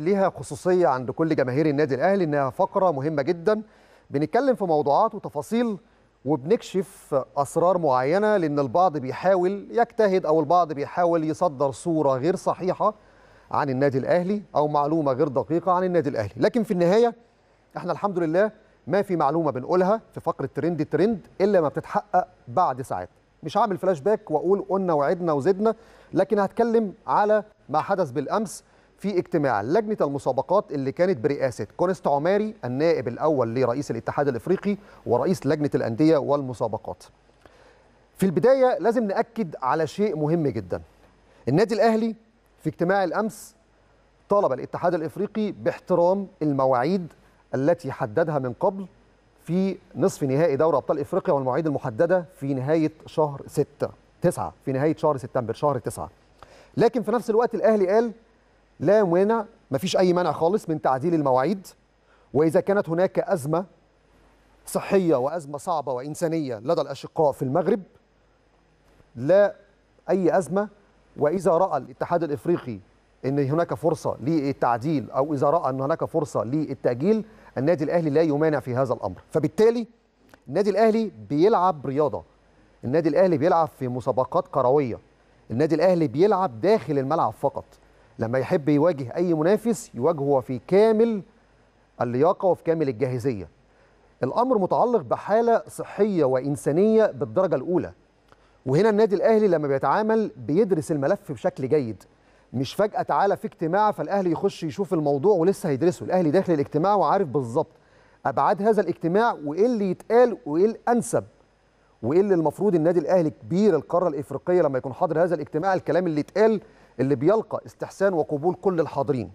ليها خصوصيه عند كل جماهير النادي الاهلي انها فقره مهمه جدا بنتكلم في موضوعات وتفاصيل وبنكشف اسرار معينه لان البعض بيحاول يجتهد او البعض بيحاول يصدر صوره غير صحيحه عن النادي الاهلي او معلومه غير دقيقه عن النادي الاهلي لكن في النهايه احنا الحمد لله ما في معلومه بنقولها في فقره ترند ترند الا ما بتتحقق بعد ساعات مش هعمل فلاش باك واقول قلنا وعدنا وزدنا لكن هتكلم على ما حدث بالامس في اجتماع لجنه المسابقات اللي كانت برئاسه كونست عماري النائب الاول لرئيس الاتحاد الافريقي ورئيس لجنه الانديه والمسابقات. في البدايه لازم ناكد على شيء مهم جدا. النادي الاهلي في اجتماع الامس طالب الاتحاد الافريقي باحترام المواعيد التي حددها من قبل في نصف نهائي دوري ابطال افريقيا والمواعيد المحدده في نهايه شهر 6 9 في نهايه شهر سبتمبر شهر 9 لكن في نفس الوقت الاهلي قال لا مانع ما فيش أي مانع خالص من تعديل المواعيد وإذا كانت هناك أزمة صحية وأزمة صعبة وإنسانية لدى الأشقاء في المغرب لا أي أزمة وإذا رأى الاتحاد الإفريقي أن هناك فرصة للتعديل أو إذا رأى أن هناك فرصة للتأجيل النادي الأهلي لا يمانع في هذا الأمر فبالتالي النادي الأهلي بيلعب رياضة النادي الأهلي بيلعب في مسابقات كروية النادي الأهلي بيلعب داخل الملعب فقط لما يحب يواجه أي منافس يواجهه في كامل اللياقة وفي كامل الجاهزية الأمر متعلق بحالة صحية وإنسانية بالدرجة الأولى وهنا النادي الأهلي لما بيتعامل بيدرس الملف بشكل جيد مش فجأة تعالى في اجتماع فالأهلي يخش يشوف الموضوع ولسه هيدرسه الأهلي داخل الاجتماع وعارف بالظبط أبعاد هذا الاجتماع وإيه اللي يتقال وإيه الأنسب وإيه اللي المفروض النادي الأهلي كبير القارة الإفريقية لما يكون حاضر هذا الاجتماع الكلام اللي يتقال اللي بيلقى استحسان وقبول كل الحاضرين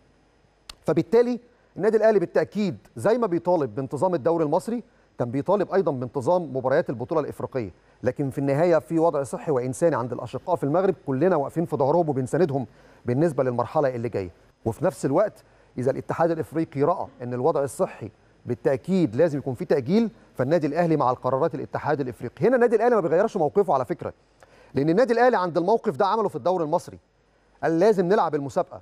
فبالتالي النادي الاهلي بالتاكيد زي ما بيطالب بانتظام الدوري المصري كان بيطالب ايضا بانتظام مباريات البطوله الافريقيه لكن في النهايه في وضع صحي وانساني عند الاشقاء في المغرب كلنا واقفين في ظهرهم وبنساندهم بالنسبه للمرحله اللي جايه وفي نفس الوقت اذا الاتحاد الافريقي راى ان الوضع الصحي بالتاكيد لازم يكون في تاجيل فالنادي الاهلي مع القرارات الاتحاد الافريقي هنا النادي الاهلي ما بيغيرش موقفه على فكره لان النادي الاهلي عند الموقف ده عمله في الدوري المصري قال لازم نلعب المسابقه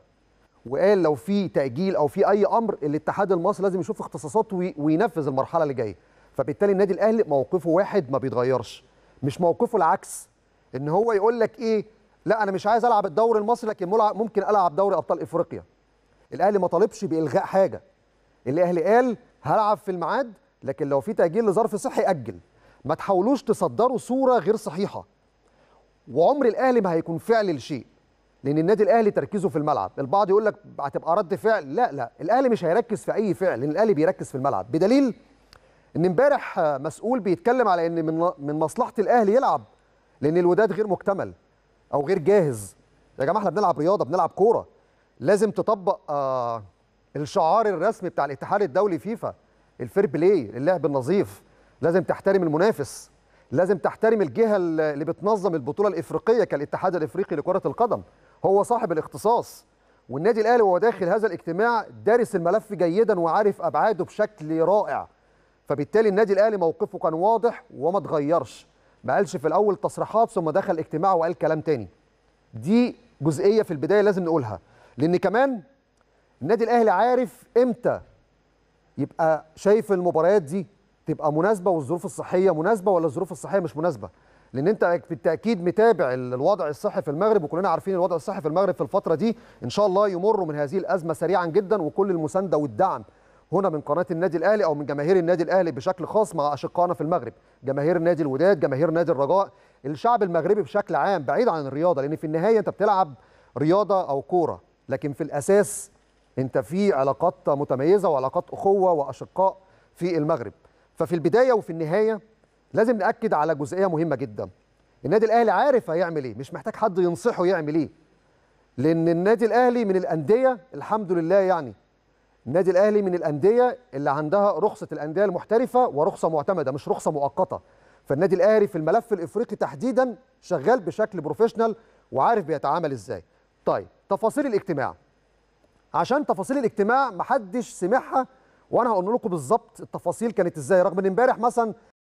وقال لو في تاجيل او في اي امر الاتحاد المصري لازم يشوف اختصاصاته وينفذ المرحله اللي جايه فبالتالي النادي الاهلي موقفه واحد ما بيتغيرش مش موقفه العكس ان هو يقول لك ايه لا انا مش عايز العب الدوري المصري لكن ممكن العب دوري ابطال افريقيا الاهلي ما طالبش بالغاء حاجه الاهلي قال هلعب في الميعاد لكن لو في تاجيل لظرف صحي اجل ما تحاولوش تصدروا صوره غير صحيحه وعمر الاهلي ما هيكون فعل لشيء لان النادي الاهلي تركيزه في الملعب البعض يقول لك هتبقى رد فعل لا لا الاهلي مش هيركز في اي فعل لان الاهلي بيركز في الملعب بدليل ان امبارح مسؤول بيتكلم على ان من من مصلحه الاهلي يلعب لان الوداد غير مكتمل او غير جاهز يا جماعه احنا بنلعب رياضه بنلعب كوره لازم تطبق آه الشعار الرسمي بتاع الاتحاد الدولي فيفا الفير بلاي اللعب النظيف لازم تحترم المنافس لازم تحترم الجهه اللي بتنظم البطوله الافريقيه كالاتحاد الافريقي لكره القدم هو صاحب الاختصاص والنادي الاهلي وهو داخل هذا الاجتماع دارس الملف جيدا وعارف ابعاده بشكل رائع فبالتالي النادي الاهلي موقفه كان واضح وما اتغيرش ما قالش في الاول تصريحات ثم دخل اجتماع وقال كلام تاني دي جزئيه في البدايه لازم نقولها لان كمان النادي الاهلي عارف امتى يبقى شايف المباريات دي تبقى مناسبه والظروف الصحيه مناسبه ولا الظروف الصحيه مش مناسبه لان انت بالتاكيد متابع الوضع الصحي في المغرب وكلنا عارفين الوضع الصحي في المغرب في الفتره دي ان شاء الله يمر من هذه الازمه سريعا جدا وكل المسانده والدعم هنا من قناه النادي الاهلي او من جماهير النادي الاهلي بشكل خاص مع اشقائنا في المغرب جماهير نادي الوداد جماهير نادي الرجاء الشعب المغربي بشكل عام بعيد عن الرياضه لان في النهايه انت بتلعب رياضه او كوره لكن في الاساس انت في علاقات متميزه وعلاقات اخوه واشقاء في المغرب ففي البدايه وفي النهايه لازم ناكد على جزئيه مهمه جدا النادي الاهلي عارف هيعمل ايه مش محتاج حد ينصحه يعمل ايه لان النادي الاهلي من الانديه الحمد لله يعني النادي الاهلي من الانديه اللي عندها رخصه الانديه المحترفه ورخصه معتمده مش رخصه مؤقته فالنادي الاهلي في الملف الافريقي تحديدا شغال بشكل بروفيشنال وعارف بيتعامل ازاي طيب تفاصيل الاجتماع عشان تفاصيل الاجتماع محدش سمعها وانا هقول لكم بالظبط التفاصيل كانت ازاي رغم ان امبارح مثلا